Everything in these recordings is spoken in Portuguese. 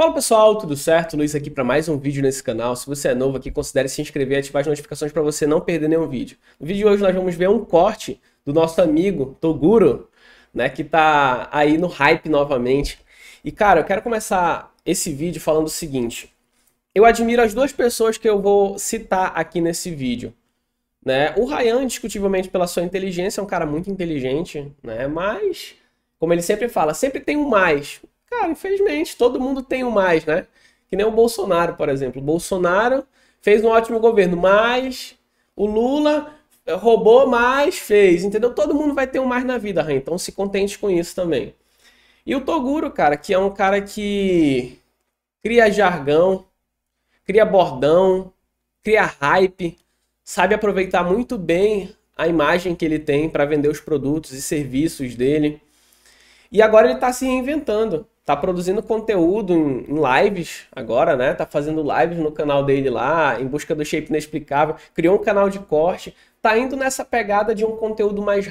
Fala pessoal, tudo certo? Luiz aqui para mais um vídeo nesse canal. Se você é novo aqui, considere se inscrever e ativar as notificações para você não perder nenhum vídeo. No vídeo de hoje nós vamos ver um corte do nosso amigo Toguro, né, que tá aí no hype novamente. E cara, eu quero começar esse vídeo falando o seguinte: eu admiro as duas pessoas que eu vou citar aqui nesse vídeo. Né? O Ryan, discutivelmente pela sua inteligência, é um cara muito inteligente, né? Mas como ele sempre fala, sempre tem um mais. Cara, infelizmente, todo mundo tem um mais, né? Que nem o Bolsonaro, por exemplo. O Bolsonaro fez um ótimo governo, mas o Lula roubou, mas fez, entendeu? Todo mundo vai ter um mais na vida, então se contente com isso também. E o Toguro, cara, que é um cara que cria jargão, cria bordão, cria hype, sabe aproveitar muito bem a imagem que ele tem para vender os produtos e serviços dele. E agora ele está se reinventando tá produzindo conteúdo em, em, lives agora, né? Tá fazendo lives no canal dele lá, em busca do shape inexplicável, criou um canal de corte, tá indo nessa pegada de um conteúdo mais,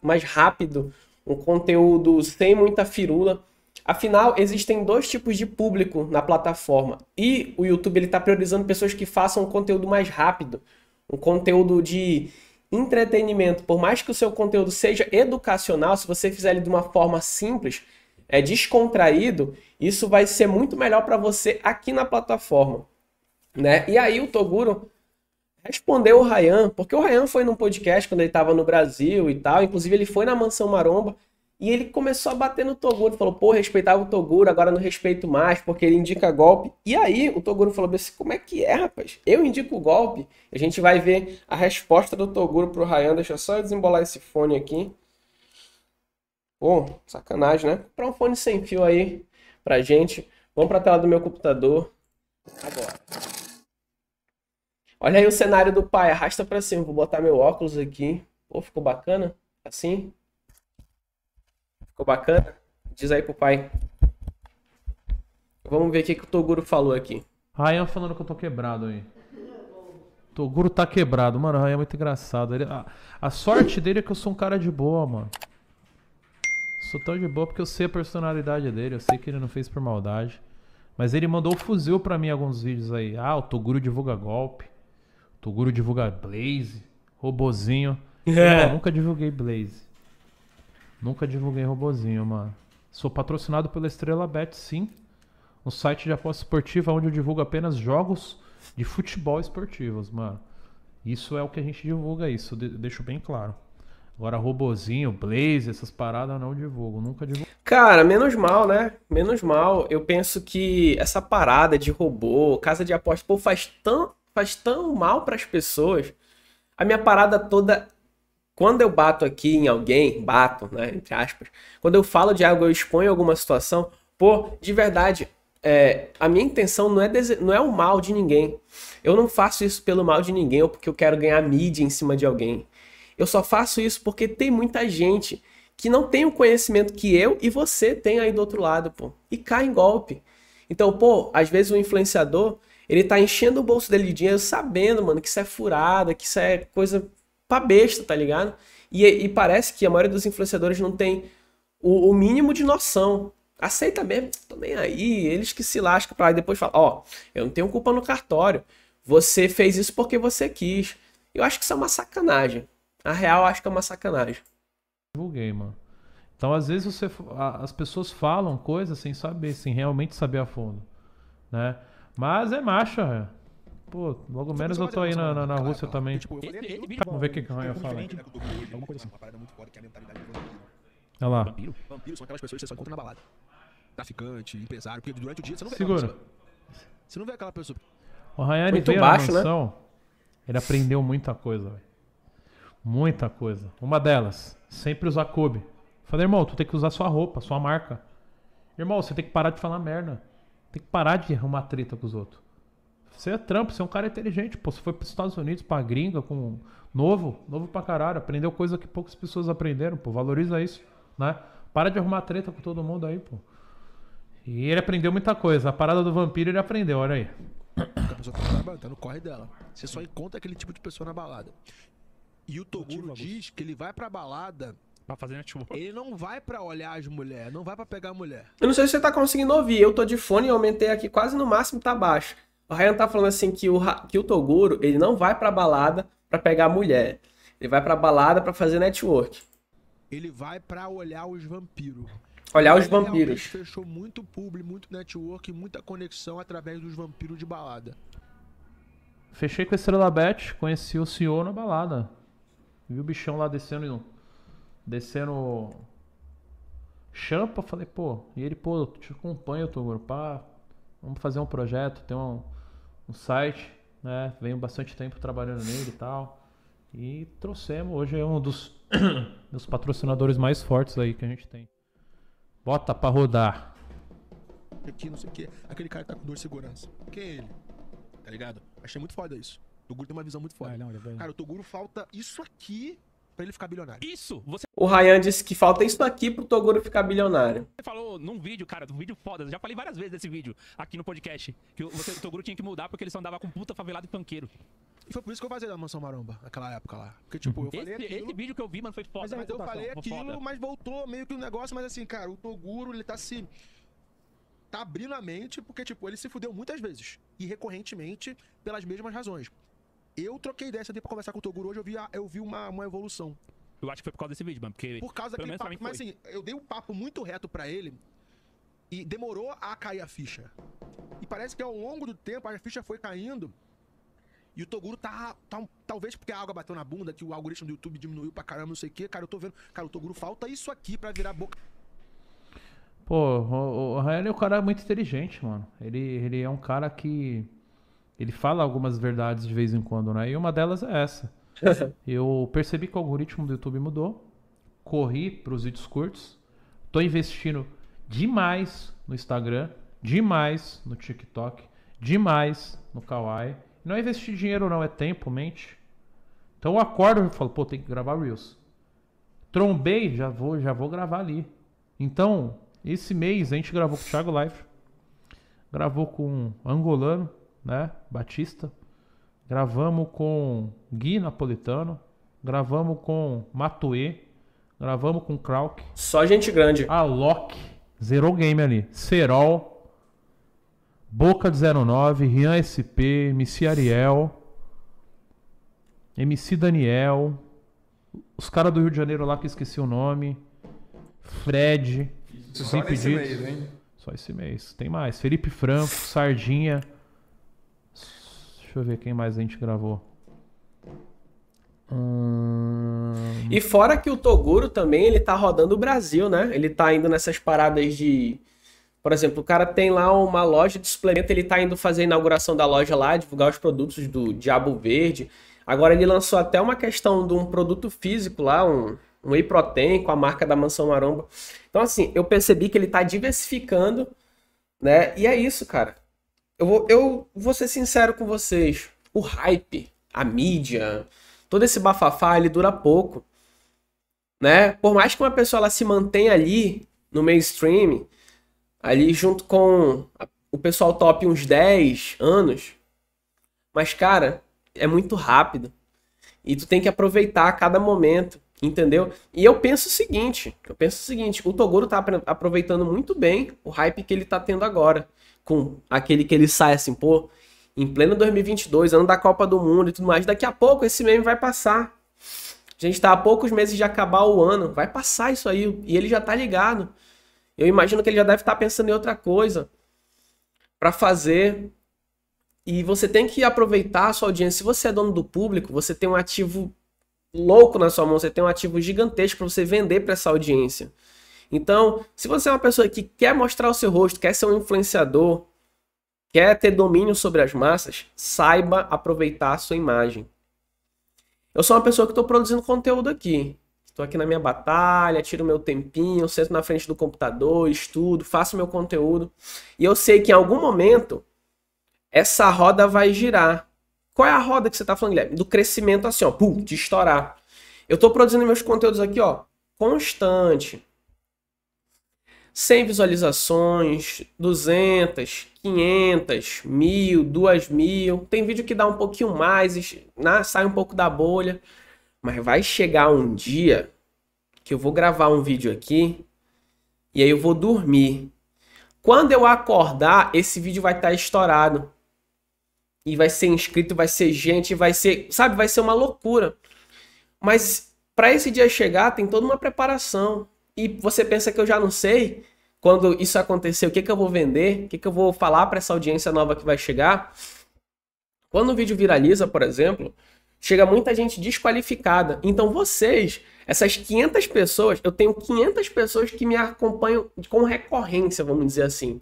mais rápido, um conteúdo sem muita firula. Afinal, existem dois tipos de público na plataforma e o YouTube ele tá priorizando pessoas que façam um conteúdo mais rápido, um conteúdo de entretenimento. Por mais que o seu conteúdo seja educacional, se você fizer ele de uma forma simples, é, descontraído, isso vai ser muito melhor para você aqui na plataforma. Né? E aí o Toguro respondeu o Ryan, porque o Ryan foi num podcast quando ele estava no Brasil e tal, inclusive ele foi na Mansão Maromba, e ele começou a bater no Toguro, falou, pô, respeitava o Toguro, agora não respeito mais, porque ele indica golpe. E aí o Toguro falou assim, como é que é, rapaz? Eu indico o golpe? A gente vai ver a resposta do Toguro pro Ryan, deixa eu só desembolar esse fone aqui. Pô, sacanagem, né? Comprar um fone sem fio aí pra gente. Vamos pra tela do meu computador. Agora. Olha aí o cenário do pai. Arrasta pra cima. Vou botar meu óculos aqui. Pô, ficou bacana? Assim? Ficou bacana? Diz aí pro pai. Vamos ver o que, que o Toguro falou aqui. Ryan falando que eu tô quebrado aí. Toguro tá quebrado. Mano, o Ryan é muito engraçado. Ele, a, a sorte dele é que eu sou um cara de boa, mano. Sou tão de boa porque eu sei a personalidade dele, eu sei que ele não fez por maldade. Mas ele mandou fuzil para mim alguns vídeos aí. Ah, o Toguro divulga golpe. O Toguro divulga Blaze, robozinho. É. nunca divulguei Blaze. Nunca divulguei robozinho, mano. Sou patrocinado pela Estrela Bet, sim. Um site de aposta esportiva onde eu divulgo apenas jogos de futebol esportivos, mano. Isso é o que a gente divulga, isso deixo bem claro. Agora, robozinho, Blaze, essas paradas não divulgo, nunca divulgo. Cara, menos mal, né? Menos mal. Eu penso que essa parada de robô, casa de aposta, pô, faz tão, faz tão mal para as pessoas. A minha parada toda quando eu bato aqui em alguém, bato, né, entre aspas, quando eu falo de algo, eu exponho alguma situação, pô, de verdade, é, a minha intenção não é, não é o mal de ninguém. Eu não faço isso pelo mal de ninguém ou porque eu quero ganhar mídia em cima de alguém. Eu só faço isso porque tem muita gente que não tem o conhecimento que eu e você tem aí do outro lado, pô. E cai em golpe. Então, pô, às vezes o influenciador, ele tá enchendo o bolso dele de dinheiro sabendo, mano, que isso é furada, que isso é coisa pra besta, tá ligado? E, e parece que a maioria dos influenciadores não tem o, o mínimo de noção. Aceita mesmo, tô nem aí, eles que se lascam pra lá e depois falam, ó, oh, eu não tenho culpa no cartório, você fez isso porque você quis. Eu acho que isso é uma sacanagem. A real, acho que é uma sacanagem. Divulguei, mano. Então, às vezes, você, as pessoas falam coisas sem saber, sem realmente saber a fundo. Né? Mas é marcha. É. Pô, logo menos eu tô aí na, na, na Rússia claro, também. Tipo, falei, ele, ele, Vamos ver o que o Ryan fala. Né, Alguma coisa assim. Uma parada muito foda que é a mentalidade do vampiro. Né? Olha lá. Vampiro, vampiro são aquelas pessoas que você só encontra na balada. Traficante, empresário, porque durante o dia você não vê Segura. Aquela Você não vê aquela pessoa. O Ryan veio baixo, na né? mansão, né? ele aprendeu muita coisa, velho. Muita coisa. Uma delas, sempre usar Kobe. Falei, irmão, tu tem que usar sua roupa, sua marca. Irmão, você tem que parar de falar merda. Tem que parar de arrumar treta com os outros. Você é trampo, você é um cara inteligente, pô. Você foi pros Estados Unidos, pra gringa, com. Novo, novo pra caralho. Aprendeu coisa que poucas pessoas aprenderam, pô. Valoriza isso, né? Para de arrumar treta com todo mundo aí, pô. E ele aprendeu muita coisa. A parada do vampiro ele aprendeu, olha aí. A pessoa tá, tá no corre dela. Você só encontra aquele tipo de pessoa na balada. E o Toguro diz que ele vai pra balada Pra fazer network. Ele não vai pra olhar as mulheres, não vai pra pegar a mulher. Eu não sei se você tá conseguindo ouvir. Eu tô de fone e aumentei aqui quase no máximo, tá baixo. O Ryan tá falando assim que o, que o Toguro, ele não vai pra balada pra pegar a mulher. Ele vai pra balada pra fazer network. Ele vai pra olhar os vampiros. Olhar os ele vampiros. fechou muito publi, muito network, muita conexão através dos vampiros de balada. Fechei com a Estrela Bet, conheci o senhor na balada. Vi o bichão lá descendo. Descendo. Champa, falei, pô. E ele, pô, te te acompanho, Toguro. Pá, vamos fazer um projeto, tem um, um site, né? Venho bastante tempo trabalhando nele e tal. E trouxemos. Hoje é um dos, dos patrocinadores mais fortes aí que a gente tem. Bota pra rodar. Aqui, não sei o quê. Aquele cara que tá com dor de segurança. Quem é ele? Tá ligado? Achei muito foda isso. Toguro tem uma visão muito forte. Ah, não, Cara, o Toguro falta isso aqui para ele ficar bilionário. Isso! Você... O Ryan disse que falta isso daqui pro Toguro ficar bilionário. Você falou num vídeo, cara, um vídeo foda. Eu já falei várias vezes desse vídeo aqui no podcast. Que você, o Toguro tinha que mudar porque ele só andava com puta favelado e panqueiro. E foi por isso que eu fazia da Mansão Maromba, naquela época lá. Porque, tipo, eu falei esse, aquilo... Esse vídeo que eu vi, mano, foi foda. Mas, mas eu falei aquilo, foda. mas voltou meio que o um negócio. Mas assim, cara, o Toguro, ele tá se... Tá abrindo a mente porque, tipo, ele se fudeu muitas vezes. E recorrentemente, pelas mesmas razões. Eu troquei ideia, sentei pra conversar com o Toguro hoje, eu vi, eu vi uma, uma evolução. Eu acho que foi por causa desse vídeo, mano. Porque, por causa daquele papo. Mas assim, eu dei um papo muito reto para ele e demorou a cair a ficha. E parece que ao longo do tempo a ficha foi caindo. E o Toguro tá, tá, Talvez porque a água bateu na bunda, que o algoritmo do YouTube diminuiu pra caramba, não sei o quê. Cara, eu tô vendo. Cara, o Toguro falta isso aqui pra virar boca. Pô, o, Rael é um cara muito inteligente, mano. Ele, ele é um cara que ele fala algumas verdades de vez em quando, né? E uma delas é essa. eu percebi que o algoritmo do YouTube mudou, corri para os vídeos curtos, tô investindo demais no Instagram, demais no TikTok, demais no Kawaii. Não é investir dinheiro, não, é tempo, mente. Então eu acordo e falo, pô, tem que gravar Reels. Trombei, já vou, já vou gravar ali. Então, esse mês a gente gravou com o Thiago Life, gravou com um angolano, né? Batista. Gravamos com Gui Napolitano. Gravamos com Matue. Gravamos com Krauk. Só gente grande. a Loki. Zerou game ali. Serol. Boca de 09. Rian SP. MC Ariel. MC Daniel. Os caras do Rio de Janeiro lá que esqueci o nome. Fred. Só esse mês, hein? Só esse mês. Tem mais. Felipe Franco, Sardinha eu ver quem mais a gente gravou. Hum... E fora que o Toguro também, ele tá rodando o Brasil, né? Ele tá indo nessas paradas de. Por exemplo, o cara tem lá uma loja de suplemento, ele tá indo fazer a inauguração da loja lá, divulgar os produtos do Diabo Verde. Agora ele lançou até uma questão de um produto físico lá, um, um whey protein com a marca da Mansão Maromba. Então, assim, eu percebi que ele tá diversificando, né? E é isso, cara. Eu vou, eu vou ser sincero com vocês. O hype, a mídia, todo esse bafafá, ele dura pouco. Né? Por mais que uma pessoa ela se mantenha ali no mainstream, ali junto com o pessoal top uns 10 anos, mas cara, é muito rápido. E tu tem que aproveitar cada momento, entendeu? E eu penso o seguinte, eu penso o seguinte, o Toguro tá aproveitando muito bem o hype que ele tá tendo agora com aquele que ele sai assim, pô, em pleno 2022, ano da Copa do Mundo e tudo mais, daqui a pouco esse meme vai passar. A gente tá a poucos meses de acabar o ano, vai passar isso aí e ele já tá ligado. Eu imagino que ele já deve estar tá pensando em outra coisa para fazer. E você tem que aproveitar a sua audiência. Se você é dono do público, você tem um ativo louco na sua mão, você tem um ativo gigantesco para você vender para essa audiência. Então, se você é uma pessoa que quer mostrar o seu rosto, quer ser um influenciador, quer ter domínio sobre as massas, saiba aproveitar a sua imagem. Eu sou uma pessoa que estou produzindo conteúdo aqui. Estou aqui na minha batalha, tiro meu tempinho, sento na frente do computador, estudo, faço meu conteúdo. E eu sei que em algum momento essa roda vai girar. Qual é a roda que você está falando, Guilherme? Do crescimento assim, ó, pum, de estourar. Eu estou produzindo meus conteúdos aqui, ó, constante. 100 visualizações, 200, 500, 1000, 2000. Tem vídeo que dá um pouquinho mais, né? sai um pouco da bolha. Mas vai chegar um dia que eu vou gravar um vídeo aqui e aí eu vou dormir. Quando eu acordar, esse vídeo vai estar tá estourado. E vai ser inscrito, vai ser gente, vai ser, sabe, vai ser uma loucura. Mas para esse dia chegar, tem toda uma preparação, e você pensa que eu já não sei quando isso acontecer, o que, que eu vou vender, o que, que eu vou falar para essa audiência nova que vai chegar. Quando o vídeo viraliza, por exemplo, chega muita gente desqualificada. Então vocês, essas 500 pessoas, eu tenho 500 pessoas que me acompanham com recorrência, vamos dizer assim.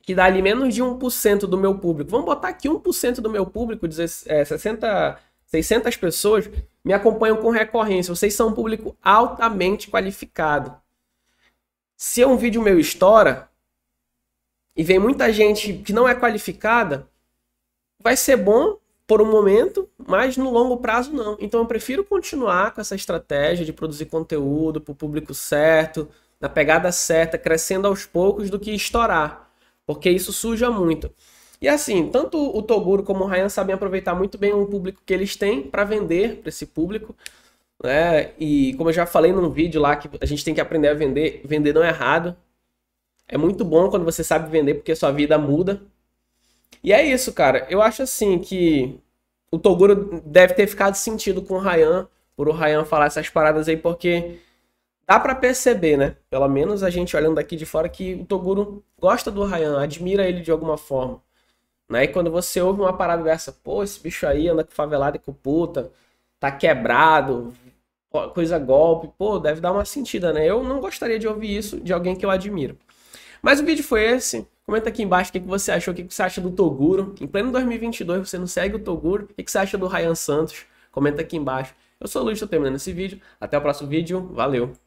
Que dá ali menos de 1% do meu público. Vamos botar aqui 1% do meu público, 60 600 pessoas me acompanham com recorrência. Vocês são um público altamente qualificado. Se um vídeo meu estoura e vem muita gente que não é qualificada, vai ser bom por um momento, mas no longo prazo não. Então eu prefiro continuar com essa estratégia de produzir conteúdo para o público certo, na pegada certa, crescendo aos poucos do que estourar, porque isso suja muito. E assim, tanto o Toguro como o Ryan sabem aproveitar muito bem o público que eles têm para vender para esse público. Né? E como eu já falei num vídeo lá, que a gente tem que aprender a vender, vender não é errado. É muito bom quando você sabe vender porque sua vida muda. E é isso, cara. Eu acho assim que o Toguro deve ter ficado sentido com o Ryan, por o Ryan falar essas paradas aí, porque dá para perceber, né? Pelo menos a gente olhando daqui de fora que o Toguro gosta do Ryan, admira ele de alguma forma. Né? E quando você ouve uma parada dessa, pô, esse bicho aí anda com favelado e com puta, tá quebrado, coisa golpe, pô, deve dar uma sentida, né? Eu não gostaria de ouvir isso de alguém que eu admiro. Mas o vídeo foi esse. Comenta aqui embaixo o que você achou, o que você acha do Toguro. Em pleno 2022 você não segue o Toguro. O que você acha do Ryan Santos? Comenta aqui embaixo. Eu sou o Luiz, estou terminando esse vídeo. Até o próximo vídeo. Valeu!